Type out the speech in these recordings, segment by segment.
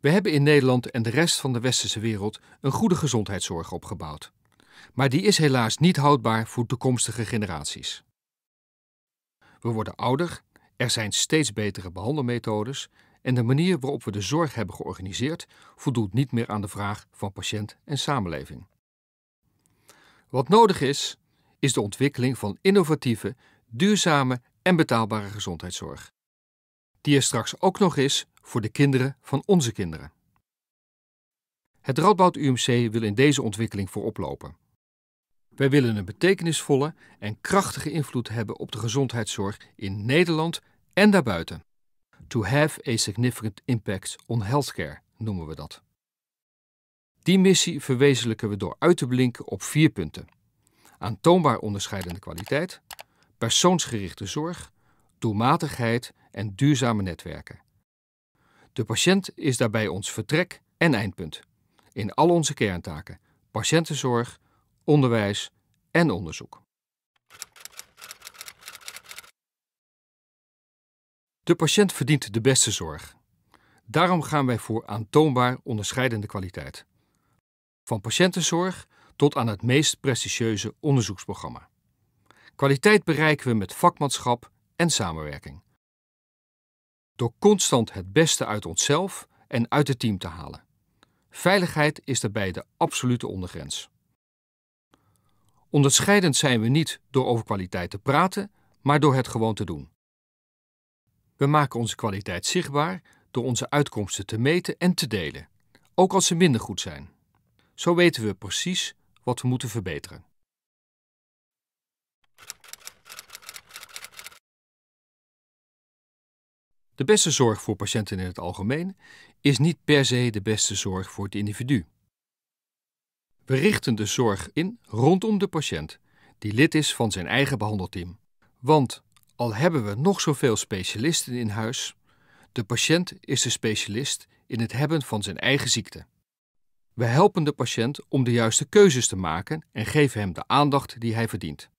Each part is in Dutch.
We hebben in Nederland en de rest van de westerse wereld een goede gezondheidszorg opgebouwd. Maar die is helaas niet houdbaar voor toekomstige generaties. We worden ouder, er zijn steeds betere behandelmethodes en de manier waarop we de zorg hebben georganiseerd voldoet niet meer aan de vraag van patiënt en samenleving. Wat nodig is, is de ontwikkeling van innovatieve, duurzame en betaalbare gezondheidszorg. Die er straks ook nog is voor de kinderen van onze kinderen. Het Radboud UMC wil in deze ontwikkeling voorop lopen. Wij willen een betekenisvolle en krachtige invloed hebben op de gezondheidszorg in Nederland en daarbuiten. To have a significant impact on healthcare noemen we dat. Die missie verwezenlijken we door uit te blinken op vier punten. Aantoonbaar onderscheidende kwaliteit, persoonsgerichte zorg, doelmatigheid en duurzame netwerken. De patiënt is daarbij ons vertrek en eindpunt. In al onze kerntaken: patiëntenzorg, onderwijs en onderzoek. De patiënt verdient de beste zorg. Daarom gaan wij voor aantoonbaar onderscheidende kwaliteit. Van patiëntenzorg tot aan het meest prestigieuze onderzoeksprogramma. Kwaliteit bereiken we met vakmanschap en samenwerking door constant het beste uit onszelf en uit het team te halen. Veiligheid is daarbij de absolute ondergrens. Onderscheidend zijn we niet door over kwaliteit te praten, maar door het gewoon te doen. We maken onze kwaliteit zichtbaar door onze uitkomsten te meten en te delen, ook als ze minder goed zijn. Zo weten we precies wat we moeten verbeteren. De beste zorg voor patiënten in het algemeen is niet per se de beste zorg voor het individu. We richten de zorg in rondom de patiënt, die lid is van zijn eigen behandelteam. Want al hebben we nog zoveel specialisten in huis, de patiënt is de specialist in het hebben van zijn eigen ziekte. We helpen de patiënt om de juiste keuzes te maken en geven hem de aandacht die hij verdient.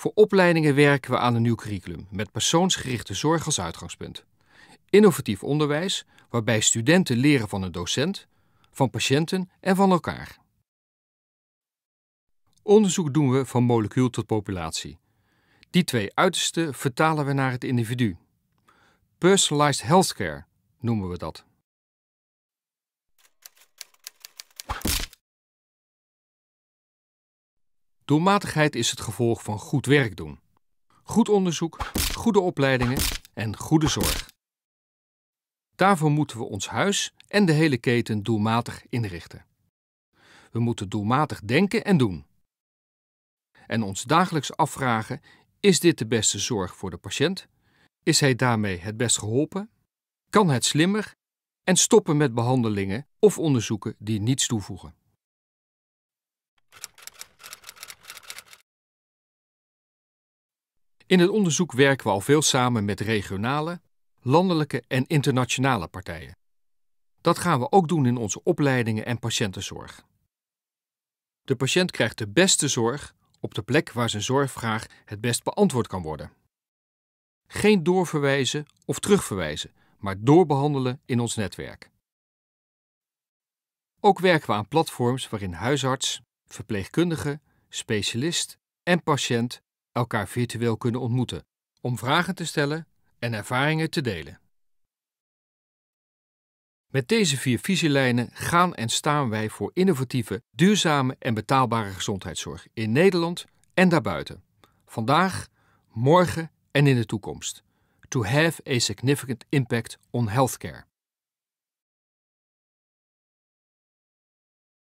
Voor opleidingen werken we aan een nieuw curriculum met persoonsgerichte zorg als uitgangspunt. Innovatief onderwijs waarbij studenten leren van een docent, van patiënten en van elkaar. Onderzoek doen we van molecuul tot populatie. Die twee uitersten vertalen we naar het individu. Personalized healthcare noemen we dat. Doelmatigheid is het gevolg van goed werk doen. Goed onderzoek, goede opleidingen en goede zorg. Daarvoor moeten we ons huis en de hele keten doelmatig inrichten. We moeten doelmatig denken en doen. En ons dagelijks afvragen, is dit de beste zorg voor de patiënt? Is hij daarmee het best geholpen? Kan het slimmer? En stoppen met behandelingen of onderzoeken die niets toevoegen. In het onderzoek werken we al veel samen met regionale, landelijke en internationale partijen. Dat gaan we ook doen in onze opleidingen en patiëntenzorg. De patiënt krijgt de beste zorg op de plek waar zijn zorgvraag het best beantwoord kan worden. Geen doorverwijzen of terugverwijzen, maar doorbehandelen in ons netwerk. Ook werken we aan platforms waarin huisarts, verpleegkundige, specialist en patiënt elkaar virtueel kunnen ontmoeten om vragen te stellen en ervaringen te delen. Met deze vier visielijnen gaan en staan wij voor innovatieve, duurzame en betaalbare gezondheidszorg in Nederland en daarbuiten. Vandaag, morgen en in de toekomst. To have a significant impact on healthcare.